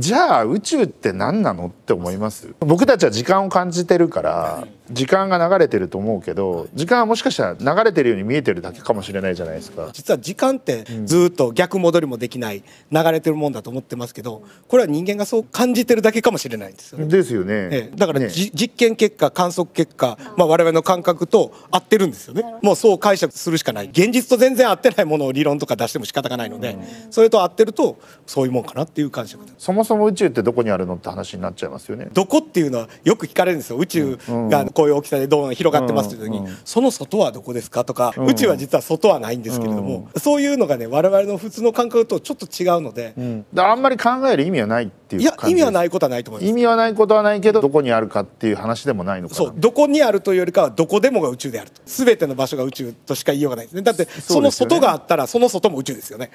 じゃあ宇宙って何なのって思います僕たちは時間を感じてるから時間が流れてると思うけど時間はもしかしたら流れてるように見えてるだけかもしれないじゃないですか実は時間ってずっと逆戻りもできない流れてるもんだと思ってますけどこれは人間がそう感じてるだけかもしれないんですよね。ですよね。ええ、だから、ね、実験結果観測結果、まあ、我々の感覚と合ってるんですよねもうそう解釈するしかない現実と全然合ってないものを理論とか出しても仕方がないので、うん、それと合ってるとそういうもんかなっていう感触そもそも宇宙ってどこにあるのって話になっちゃいますよね。どこっていうのはよく聞かれるんですよ宇宙が、うんうんこういう大きさでどう広がってますっていう時に、その外はどこですかとか、宇宙は実は外はないんですけれども、そういうのがね我々の普通の感覚とちょっと違うので、あんまり考える意味はないっていういや意味はないことはないと思います意味はないことはないけどどこにあるかっていう話でもないのかそうどこにあるというよりかはどこでもが宇宙であると全ての場所が宇宙としか言いようがないですねだってその外があったらその外も宇宙ですよね